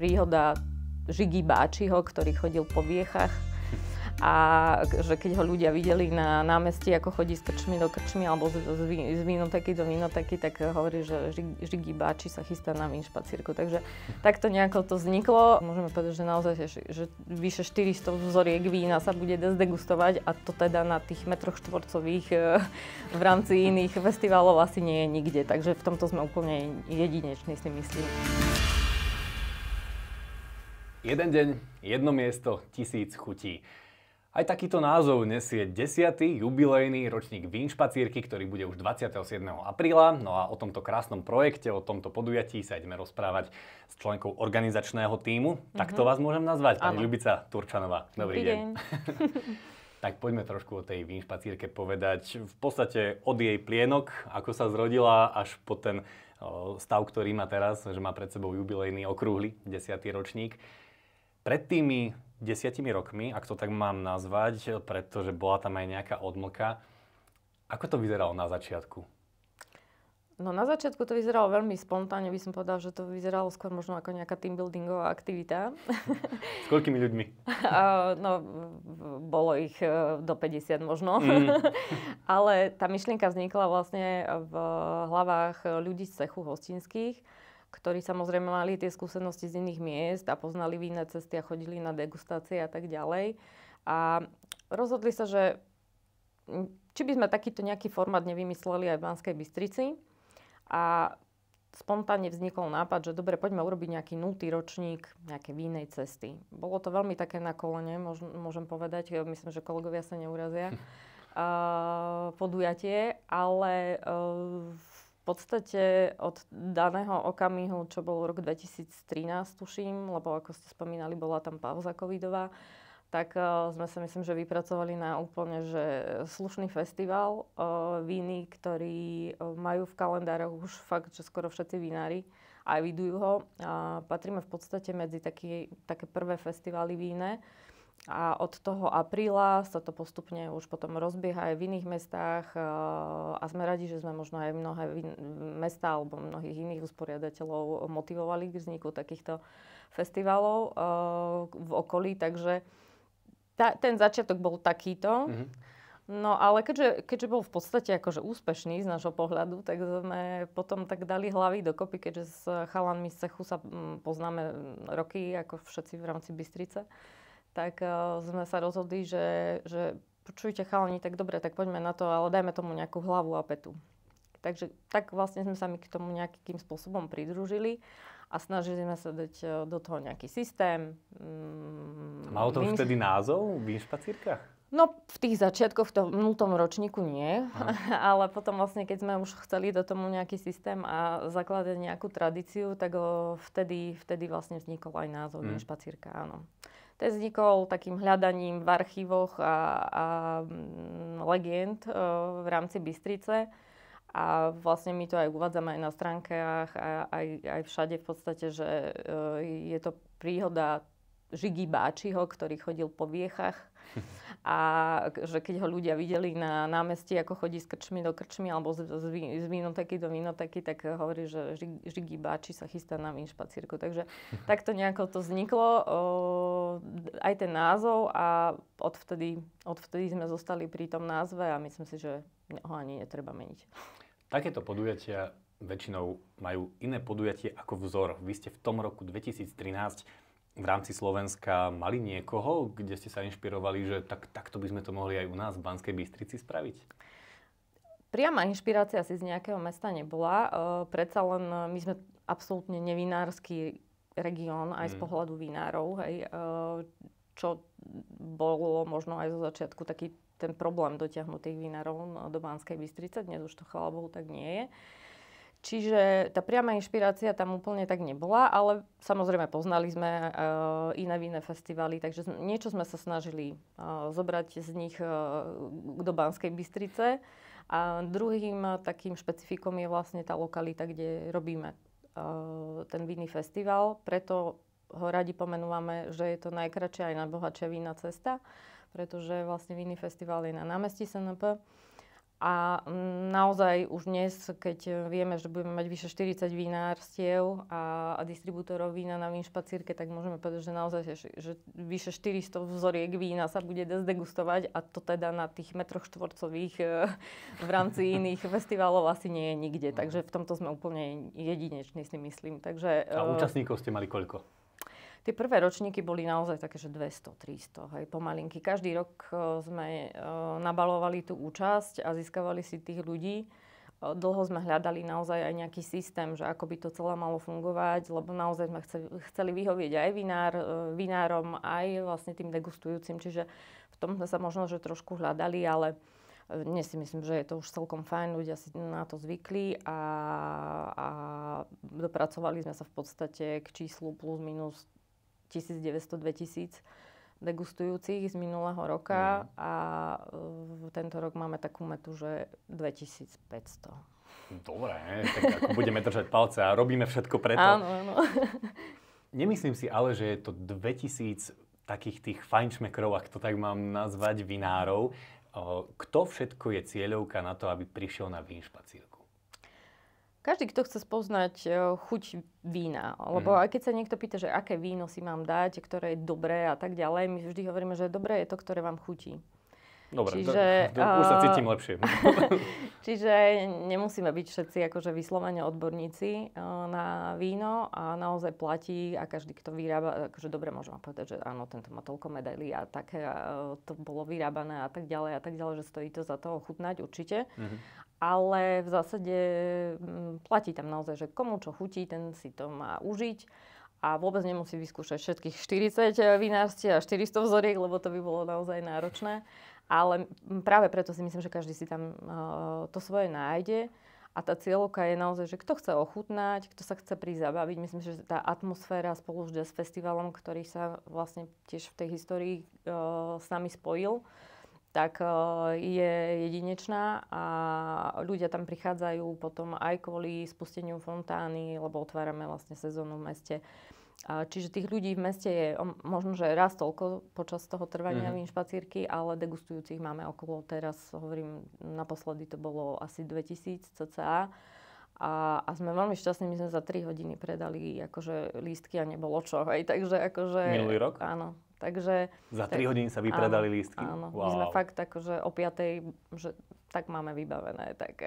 príhoda Žigi Báčiho, ktorý chodil po viechach a že keď ho ľudia videli na námestí, ako chodí s krčmi do krčmi alebo z, z, z do vinoteky, tak hovorí, že Žigi Báči sa chystá na vinšpacírku. Takže takto nejako to vzniklo. Môžeme povedať, že naozaj že vyše 400 vzoriek vína sa bude degustovať a to teda na tých metroch štvorcových e, v rámci iných festivalov asi nie je nikde. Takže v tomto sme úplne jedineční, si myslím. Jeden deň, jedno miesto, tisíc chutí. Aj takýto názov nesie 10. jubilejný ročník Vínšpacírky, ktorý bude už 27. apríla. No a o tomto krásnom projekte, o tomto podujatí sa ideme rozprávať s členkou organizačného týmu. Mm-hmm. Tak to mhm. vás môžem nazvať, pani Ľubica Turčanová. Dobrý, Dobrý deň. deň. Tak poďme trošku o tej vínšpacírke povedať. V podstate od jej plienok, ako sa zrodila, až po ten stav, ktorý má teraz, že má pred sebou jubilejný okrúhly 10. ročník. Pred tými desiatimi rokmi, ak to tak mám nazvať, pretože bola tam aj nejaká odmlka, ako to vyzeralo na začiatku? No na začiatku to vyzeralo veľmi spontánne, by som povedal, že to vyzeralo skôr možno ako nejaká teambuildingová aktivita. S koľkými ľuďmi? no, bolo ich e, do 50 možno. Mm. Ale tá myšlienka vznikla vlastne v hlavách ľudí z cechu hostinských, ktorí samozrejme mali tie skúsenosti z iných miest a poznali víne cesty a chodili na degustácie a tak ďalej. A rozhodli sa, že či by sme takýto nejaký formát nevymysleli aj v Banskej Bystrici. A spontánne vznikol nápad, že dobre, poďme urobiť nejaký nultý ročník nejaké vínej cesty. Bolo to veľmi také na kolene, môžem, povedať, povedať, myslím, že kolegovia sa neurazia, uh, podujatie, ale uh, v podstate od daného okamihu, čo bol rok 2013, tuším, lebo ako ste spomínali, bola tam pauza covidová, tak uh, sme sa myslím, že vypracovali na úplne že slušný festival uh, víny, ktorí uh, eh, majú v kalendároch už fakt, že skoro všetci vinári a evidujú ho. A patríme v podstate medzi taký, také prvé festivály víne. A od toho apríla sa to postupne už potom rozbieha aj v iných mestách e, a sme radi, že sme možno aj mnohé mesta alebo mnohých iných usporiadateľov motivovali k vzniku takýchto festivalov e, v okolí. Takže ta, ten začiatok bol takýto. Mm-hmm. No ale keďže, keďže bol v podstate akože úspešný z nášho pohľadu, tak sme potom tak dali hlavy dokopy, keďže s chalanmi z cechu sa poznáme roky, ako všetci v rámci Bystrice tak uh, sme sa rozhodli, že, že počujte chalani, tak dobre, tak poďme na to, ale dajme tomu nejakú hlavu a petu. Takže tak vlastne sme sa my k tomu nejakým spôsobom pridružili a snažili sme sa dať eh, do toho nejaký systém. Mm, Malo to už vtedy názov v inšpacírkach? No, v tých začiatkoch, v tom nultom ročníku nie, Aha. ale potom vlastne, keď sme už chceli do tomu nejaký systém a zakladať nejakú tradíciu, tak o, eh, vtedy, vtedy vlastne vznikol aj názov mm. inšpacírka, áno. Ten vznikol takým hľadaním v archívoch a, a mm, legend e, v rámci Bystrice. A vlastne my to aj uvádzame aj na stránkach, aj, aj všade v podstate, že e, je to príhoda Žigi Báčiho, ktorý chodil po viechach a že keď ho ľudia videli na námestí, ako chodí s krčmi do krčmi alebo z, z, do vínotaky, tak hovorí, že Žigi Báči sa chystá na vinšpacírku. Takže takto nejako to vzniklo, o, aj ten názov a odvtedy, odvtedy sme zostali pri tom názve a myslím si, že ho ani netreba meniť. Takéto podujatia väčšinou majú iné podujatie ako vzor. Vy ste v tom roku 2013 v rámci Slovenska mali niekoho, kde ste sa inšpirovali, že tak, takto by sme to mohli aj u nás v Banskej Bystrici spraviť? Priama inšpirácia asi z nejakého mesta nebola. E, predsa len e, my sme absolútne nevinársky región aj mm. z pohľadu vinárov, hej, e, čo bolo možno aj zo začiatku taký ten problém dotiahnuť tých vinárov no, do Banskej Bystrice. Dnes už to chvála Bohu tak nie je. Čiže tá priama inšpirácia tam úplne tak nebola, ale samozrejme poznali sme uh, iné iné festivaly, takže niečo sme sa snažili uh, zobrať z nich uh, do Banskej Bystrice. A druhým takým špecifikom je vlastne tá lokalita, kde robíme ten vinný festival. Preto ho radi pomenúvame, že je to najkračšia aj najbohatšia vína cesta, pretože vlastne vinný festival je na námestí SNP a mm, naozaj už dnes, keď e, vieme, že budeme mať vyše 40 vinárstiev a, a distribútorov vína na vinšpacírke, tak môžeme povedať, že naozaj že, že vyše 400 vzoriek vína sa bude dezdegustovať a to teda na tých metroch štvorcových e, v rámci iných festivalov asi nie je nikde. No. Takže v tomto sme úplne jedineční, si myslím. Takže, a e, účastníkov ste mali koľko? Tie prvé ročníky boli naozaj také, že 200, 300, hej, pomalinky. Každý rok e, sme e, nabalovali tú účasť a získavali si tých ľudí. E, dlho sme hľadali naozaj aj nejaký systém, že ako by to celé malo fungovať, lebo naozaj sme chceli vyhovieť aj vinár, vinárom, aj vlastne tým degustujúcim, čiže v tom sme sa možno, že trošku hľadali, ale dnes si myslím, že je to už celkom fajn, ľudia si na to zvykli a, a dopracovali sme sa v podstate k číslu plus minus 1900-2000 degustujúcich z minulého roka mm. a uh, tento rok máme takú metu, že 2500. Dobre, tak ako budeme držať palce a robíme všetko preto. Áno, áno. Nemyslím si ale, že je to 2000 takých tých fajnšmekrov, ak to tak mám nazvať, vinárov. Kto všetko je cieľovka na to, aby prišiel na vínšpacír? Každý, kto chce spoznať e, chuť vína, lebo mm. aj keď sa niekto pýta, že aké víno si mám dať, ktoré je dobré a tak ďalej, my vždy hovoríme, že dobré je to, ktoré vám chutí. Dobre, čiže, to, to, už sa cítim lepšie. čiže nemusíme byť všetci akože vyslovene odborníci e, na víno a naozaj platí a každý, kto vyrába, akože dobre môžem povedať, že áno, tento má toľko medailí a také e, to bolo vyrábané a tak ďalej a tak ďalej, že stojí to za to ochutnať určite. Mm-hmm ale v zásade mm, platí tam naozaj, že komu čo chutí, ten si to má užiť a vôbec nemusí vyskúšať všetkých 40 eh, vinárstiev a 400 vzoriek, lebo to by bolo naozaj náročné. Ale práve preto si myslím, že každý si tam eh, to svoje nájde. A tá cieľovka je naozaj, že kto chce ochutnať, kto sa chce prizabaviť. Myslím, že tá atmosféra spolu s festivalom, ktorý sa vlastne tiež v tej histórii e, s nami spojil, tak e, je jedinečná a ľudia tam prichádzajú potom aj kvôli spusteniu fontány, lebo otvárame vlastne sezónu v meste. Čiže tých ľudí v meste je možno, že raz toľko počas toho trvania mm-hmm. vinšpacírky, ale degustujúcich máme okolo teraz, hovorím, naposledy to bolo asi 2000 cca. A, a sme veľmi šťastní, my sme za 3 hodiny predali akože lístky a nebolo čo, hej, takže akože... Minulý rok? Áno, Takže, Za 3 hodiny sa vypredali áno, lístky? Áno, wow. my sme fakt tak, že o 5, že tak máme vybavené. Tak,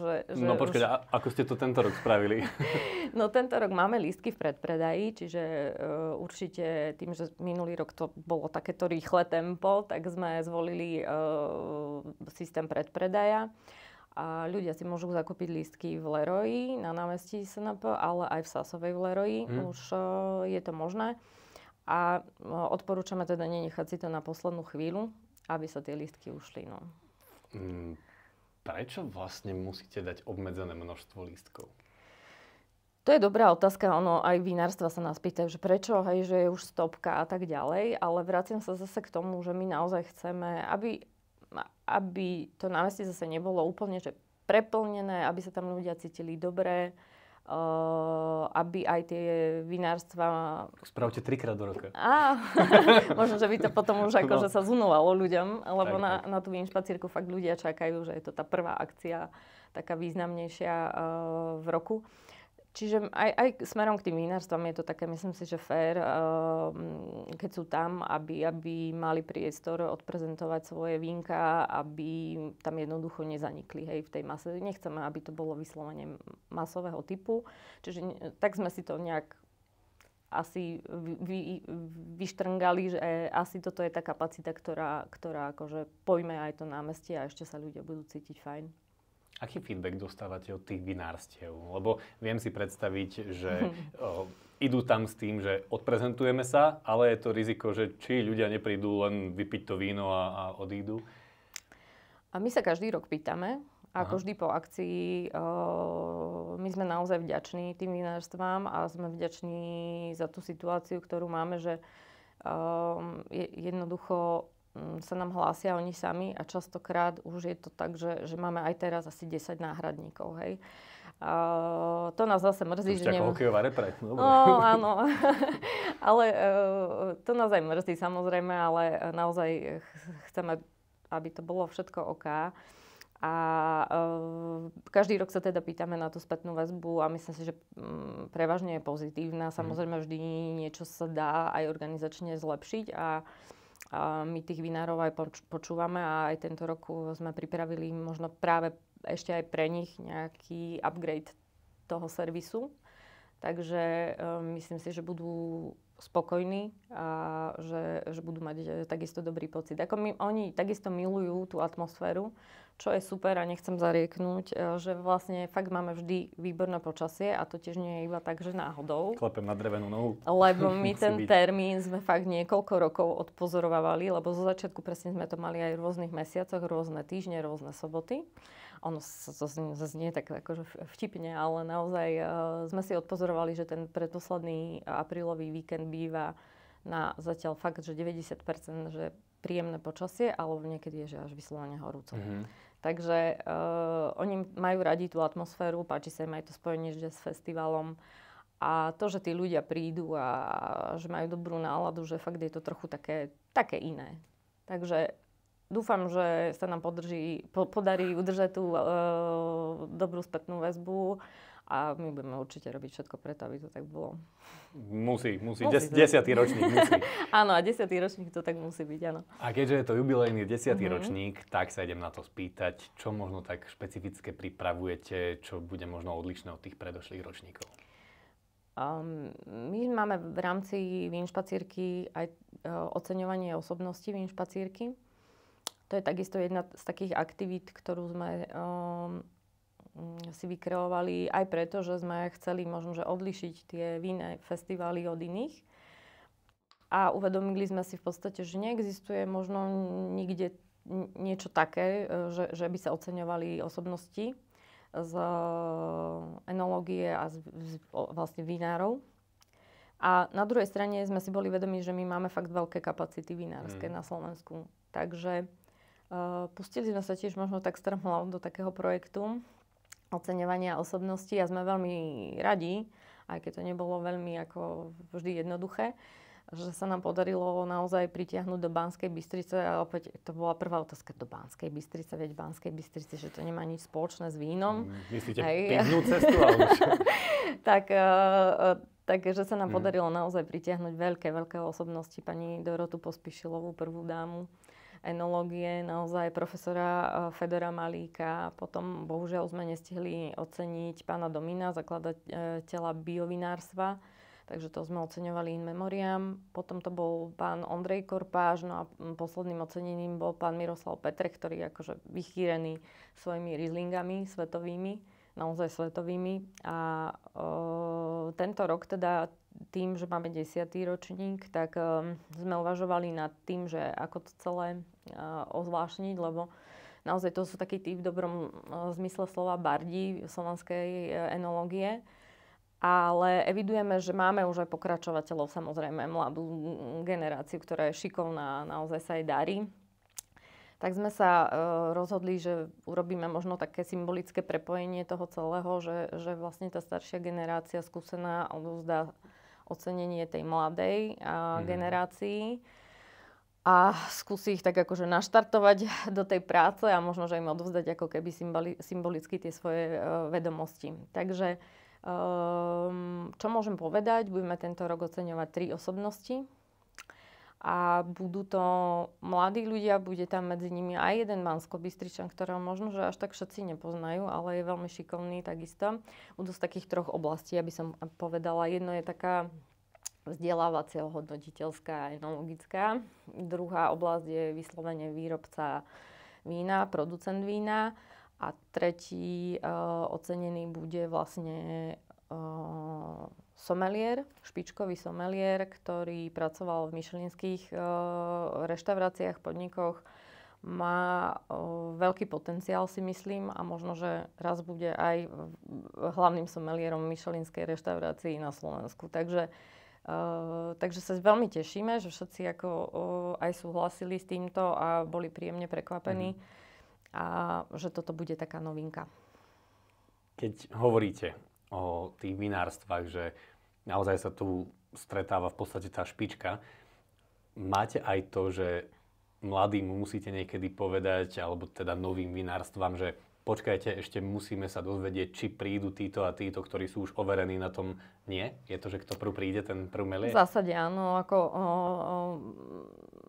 že, že no počkaj, už... ako ste to tento rok spravili? no tento rok máme lístky v predpredaji, čiže uh, určite tým, že minulý rok to bolo takéto rýchle tempo, tak sme zvolili uh, systém predpredaja. A ľudia si môžu zakúpiť lístky v Leroji na námestí SNP, ale aj v Sasovej v Leroji. Hmm. Už uh, je to možné. A e, odporúčame teda nenechať si to na poslednú chvíľu, aby sa tie listky ušli. No. Mm, prečo vlastne musíte dať obmedzené množstvo lístkov? To je dobrá otázka, ono aj vinárstva sa nás pýtajú, že prečo, hej, že je už stopka a tak ďalej, ale vraciam sa zase k tomu, že my naozaj chceme, aby, aby to námestie zase nebolo úplne že preplnené, aby sa tam ľudia cítili dobre, Eh, aby aj tie vinárstva... Spravte trikrát do roka. Á, možno, že by to potom už no. akože no. sa zunovalo ľuďom, lebo na, na tú vinšpacírku fakt ľudia čakajú, že je to tá prvá akcia taká významnejšia uh, v roku. Čiže aj, aj smerom k tým vinárstvom je to také, myslím si, že fér. Uh, keď sú tam, aby, aby mali priestor odprezentovať svoje vínka, aby tam jednoducho nezanikli hej, v tej mase. Nechceme, aby to bolo vyslovene masového typu, čiže tak sme si to nejak asi vy, vyštrngali, že asi toto je tá kapacita, ktorá, ktorá akože pojme aj to námestie a ešte sa ľudia budú cítiť fajn. Aký feedback dostávate od tých vinárstiev? Lebo viem si predstaviť, že o, idú tam s tým, že odprezentujeme sa, ale je to riziko, že či ľudia neprídu len vypiť to víno a, a odídu. A my sa každý rok pýtame, ako Aha. vždy po akcii, uh, my sme naozaj vďační tým vinárstvám a sme vďační za tú situáciu, ktorú máme, že um, je, jednoducho Mm, sa nám hlásia oni sami a častokrát už je to tak, že, že máme aj teraz asi 10 náhradníkov, hej. A to nás zase mrzí, to že... Nemá... hokejová repre. No, no áno. ale e, to nás aj mrzí samozrejme, ale naozaj chceme, aby to bolo všetko OK. A e, každý rok sa teda pýtame na tú spätnú väzbu a myslím si, že mm, prevažne je pozitívna. Mhm. Samozrejme vždy niečo sa dá aj organizačne zlepšiť a a my tých vinárov aj počúvame a aj tento rok sme pripravili možno práve ešte aj pre nich nejaký upgrade toho servisu. Takže um, myslím si, že budú spokojní a že, že budú mať eh, takisto dobrý pocit. Ako my, oni takisto milujú tú atmosféru, čo je super a nechcem zarieknúť, e, že vlastne fakt máme vždy výborné počasie a to tiež nie je iba tak, že náhodou. Klepem na drevenú nohu. Lebo my ten byť. termín sme fakt niekoľko rokov odpozorovali, lebo zo začiatku presne sme to mali aj v rôznych mesiacoch, rôzne týždne, rôzne soboty. Ono sa to znie tak akože vtipne, ale naozaj uh, sme si odpozorovali, že ten predposledný aprílový víkend býva na zatiaľ fakt, že 90%, že príjemné počasie, alebo niekedy je, že až vyslovene horúco. Mm-hmm. Takže uh, oni majú radi tú atmosféru, páči sa im aj to spojenie s festivalom. A to, že tí ľudia prídu a že majú dobrú náladu, že fakt je to trochu také, také iné. Takže dúfam, že sa nám podrží, po, podarí udržať tú uh, dobrú spätnú väzbu a my budeme určite robiť všetko preto, aby to tak bolo. Musí, musí. musí Des, desiatý ročník musí. áno, a desiatý ročník to tak musí byť, áno. A keďže je to jubilejný desiatý mm-hmm. ročník, tak sa idem na to spýtať, čo možno tak špecifické pripravujete, čo bude možno odlišné od tých predošlých ročníkov? Um, my máme v rámci Vinšpacírky aj uh, oceňovanie osobnosti Vinšpacírky. To je takisto jedna z takých aktivít, ktorú sme um, Mm, si vykreovali aj preto, že sme chceli možno že odlišiť tie vinné festivály od iných. A uvedomili sme si v podstate, že neexistuje možno nikde niečo také, e, že, že by sa oceňovali osobnosti z e, enológie a z, z, vlastne vinárov. A na druhej strane sme si boli vedomi, že my máme fakt veľké kapacity vinárske mm. na Slovensku. Takže uh, pustili sme sa tiež možno tak strmhľou do takého projektu, oceňovania osobnosti a sme veľmi radi, aj keď to nebolo veľmi ako vždy jednoduché, že sa nám podarilo naozaj pritiahnuť do Banskej Bystrice a opäť to bola prvá otázka do Banskej Bystrice, veď Banskej Bystrice, že to nemá nič spoločné s vínom. Mm, myslíte pivnú cestu? tak, uh, eh, eh, takže sa nám mm. podarilo naozaj pritiahnuť veľké, veľké osobnosti, pani Dorotu Pospišilovú, prvú dámu enológie, naozaj profesora eh, Fedora Malíka. Potom bohužiaľ sme nestihli oceniť pána Domina, zakladateľa eh, biovinárstva, takže to sme oceňovali in memoriam. Potom to bol pán Ondrej Korpáš, no a posledným ocenením bol pán Miroslav Petre, ktorý je akože vychýrený svojimi rizlingami svetovými naozaj svetovými. A e, tento rok teda tým, že máme desiatý ročník, tak um, sme uvažovali nad tým, že ako to celé uh, eh, ozvlášniť, lebo naozaj to sú taký v dobrom uh, zmysle slova bardi slovanskej uh, enológie. Ale evidujeme, že máme už aj pokračovateľov, samozrejme, mladú generáciu, ktorá je šikovná, naozaj sa jej darí. Tak sme sa uh, rozhodli, že urobíme možno také symbolické prepojenie toho celého, že, že vlastne tá staršia generácia skúsená odovzdá ocenenie tej mladej a, mm. generácii a skúsi ich tak akože naštartovať do tej práce a možno, že im odovzdať ako keby symboli- symbolicky tie svoje uh, vedomosti. Takže um, čo môžem povedať, budeme tento rok oceňovať tri osobnosti a budú to mladí ľudia, bude tam medzi nimi aj jeden mansko bystričan ktorého možno, že až tak všetci nepoznajú, ale je veľmi šikovný takisto. Budú z takých troch oblastí, aby som povedala. Jedno je taká vzdelávacia, hodnotiteľská a enologická. Druhá oblasť je vyslovene výrobca vína, producent vína. A tretí uh, ocenený bude vlastne eh, somelier, špičkový somelier, ktorý pracoval v myšelinských eh, reštauráciách, podnikoch, má eh, veľký potenciál, si myslím, a možno, že raz bude aj hlavným somelierom myšelinskej reštaurácii na Slovensku. Takže, eh, takže sa veľmi tešíme, že všetci ako aj súhlasili s týmto a boli príjemne prekvapení mm a že toto bude taká novinka. Keď hovoríte o tých vinárstvách, že naozaj sa tu stretáva v podstate tá špička. Máte aj to, že mladým musíte niekedy povedať, alebo teda novým vinárstvám, že počkajte, ešte musíme sa dozvedieť, či prídu títo a títo, ktorí sú už overení na tom nie? Je to, že kto prv príde, ten prv melie? V zásade áno. Ako, o, o,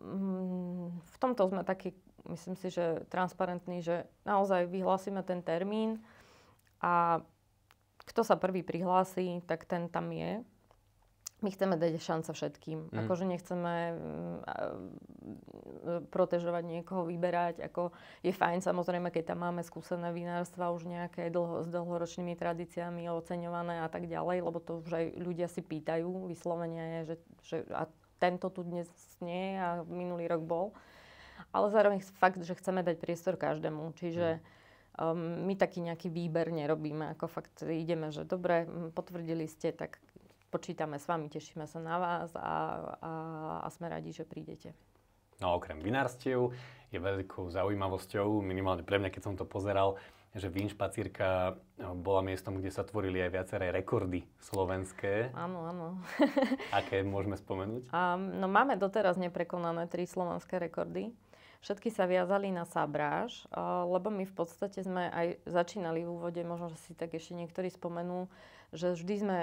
mm, v tomto sme takí, myslím si, že transparentní, že naozaj vyhlásime ten termín a kto sa prvý prihlási, tak ten tam je. My chceme dať šanca všetkým. Mm. Akože nechceme mm, e, protežovať niekoho, vyberať. Ako je fajn samozrejme, keď tam máme skúsené vinárstva už nejaké dlho, s dlhoročnými tradíciami oceňované a tak ďalej, lebo to už aj ľudia si pýtajú vyslovene, že, že a tento tu dnes nie a minulý rok bol. Ale zároveň fakt, že chceme dať priestor každému. Čiže mm Um, my taký nejaký výber nerobíme, ako fakt ideme, že dobre, potvrdili ste, tak počítame s vami, tešíme sa na vás a, a, a sme radi, že prídete. No a okrem vinárstiev je veľkou zaujímavosťou, minimálne pre mňa, keď som to pozeral, že Vinšpacírka e, bola miestom, kde sa tvorili aj viaceré rekordy slovenské. Áno, áno. Aké môžeme spomenúť? Um, no máme doteraz neprekonané tri slovenské rekordy. Všetky sa viazali na sabráž, lebo my v podstate sme aj začínali v úvode, možno, si tak ešte niektorí spomenú, že vždy sme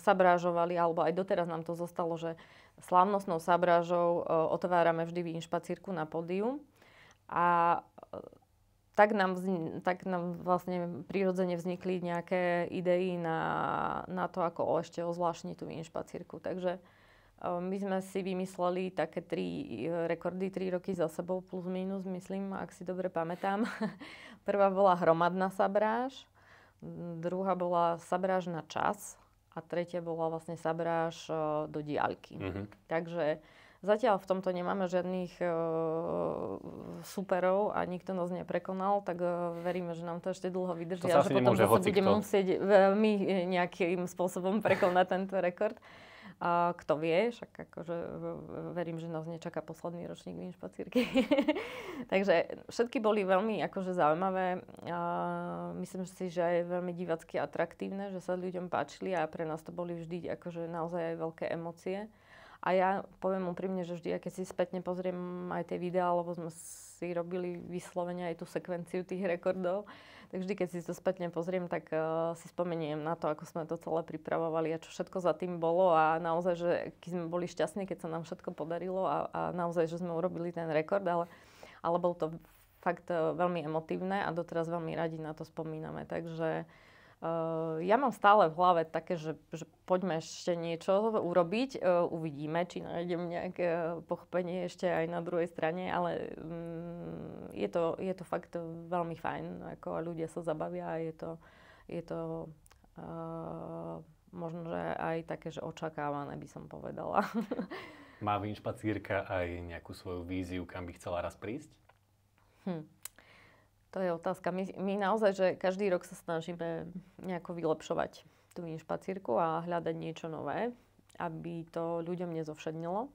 sabrážovali, alebo aj doteraz nám to zostalo, že slávnostnou sabrážou otvárame vždy inšpacírku na pódium. A tak nám, tak nám vlastne prirodzene vznikli nejaké idei na, na to, ako ešte ozvláštniť tú inšpacírku. Takže Ehm, my sme si vymysleli také tri e, rekordy, tri roky za sebou, plus minus, myslím, ak si dobre pamätám. Prvá bola hromadná sabráž, druhá bola sabráž na čas a tretia bola vlastne sabráž e, do diálky. Mm-hmm. Takže Zatiaľ v tomto nemáme žiadnych uh, superov a nikto nás neprekonal, tak uh, veríme, že nám to ešte dlho vydrží a že potom sa budeme musieť eh, my nejakým spôsobom prekonať tento rekord. A kto vie, však akože verím, že nás nečaká posledný ročník vinšpacírky. Takže všetky boli veľmi akože zaujímavé. A myslím si, že aj veľmi divacky atraktívne, že sa ľuďom páčili a pre nás to boli vždy akože naozaj aj veľké emócie. A ja poviem úprimne, že vždy, keď si spätne pozriem aj tie videá, lebo sme si robili vyslovene aj tú sekvenciu tých rekordov, tak vždy, keď si to spätne pozriem, tak uh, si spomeniem na to, ako sme to celé pripravovali a čo všetko za tým bolo a naozaj, že keď sme boli šťastní, keď sa nám všetko podarilo a, a naozaj, že sme urobili ten rekord, ale, ale bol to fakt eh, veľmi emotívne a doteraz veľmi radi na to spomíname. Takže uh, Eh, ja mám stále v hlave také, že, že poďme ešte niečo urobiť. Eh, uvidíme, či nájdem nejaké pochopenie ešte aj na druhej strane, ale um, je, to, je to fakt veľmi fajn. Ako ľudia sa zabavia a je to, je to uh, možno, že aj také, že očakávané by som povedala. Má vinšpacírka aj nejakú svoju víziu, kam by chcela raz prísť? Hm. To je otázka. My, my naozaj, že každý rok sa snažíme nejako vylepšovať tú inšpacírku a hľadať niečo nové, aby to ľuďom nezovšednilo.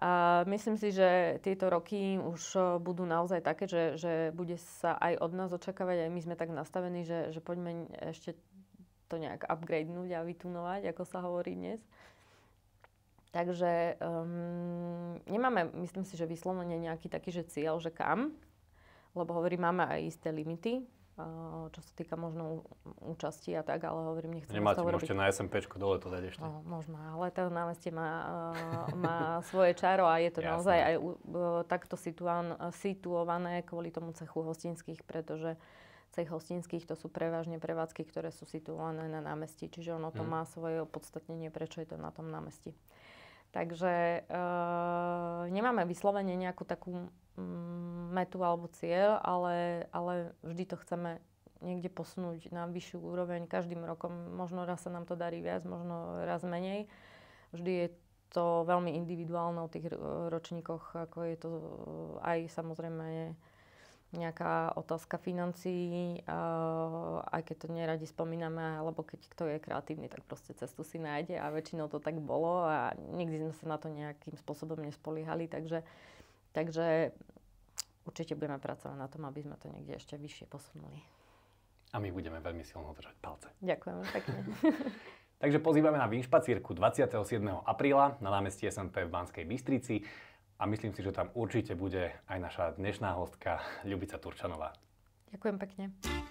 A myslím si, že tieto roky už budú naozaj také, že, že bude sa aj od nás očakávať, aj my sme tak nastavení, že, že poďme ešte to nejak upgradenúť a vytunovať, ako sa hovorí dnes. Takže um, nemáme, myslím si, že vyslovene nejaký taký že cieľ, že kam, lebo hovorím, máme aj isté limity, eh, čo sa týka možno účasti a tak, ale hovorím, nechcem Nemáte, z toho môžete na SMPčku dole to dať ešte. No, možno, ale to meste má, eh, má svoje čaro a je to Jasne. naozaj aj eh, takto situované kvôli tomu cechu hostinských, pretože cech hostinských to sú prevažne prevádzky, ktoré sú situované na námestí, čiže ono to hmm. má svoje opodstatnenie, prečo je to na tom námestí. Takže e, nemáme vyslovene nejakú takú mm, metu alebo cieľ, ale, ale vždy to chceme niekde posunúť na vyššiu úroveň každým rokom. Možno raz sa nám to darí viac, možno raz menej. Vždy je to veľmi individuálne o tých eh, ročníkoch, ako je to eh, aj samozrejme nejaká otázka financií, aj keď to neradi spomíname, alebo keď kto je kreatívny, tak proste cestu si nájde a väčšinou to tak bolo a nikdy sme sa na to nejakým spôsobom nespoliehali, takže, takže určite budeme pracovať na tom, aby sme to niekde ešte vyššie posunuli. A my budeme veľmi silno držať palce. Ďakujem pekne. Takže pozývame na Vinšpacírku 27. apríla na námestí SMP v Banskej Bystrici a myslím si, že tam určite bude aj naša dnešná hostka Ľubica Turčanová. Ďakujem pekne.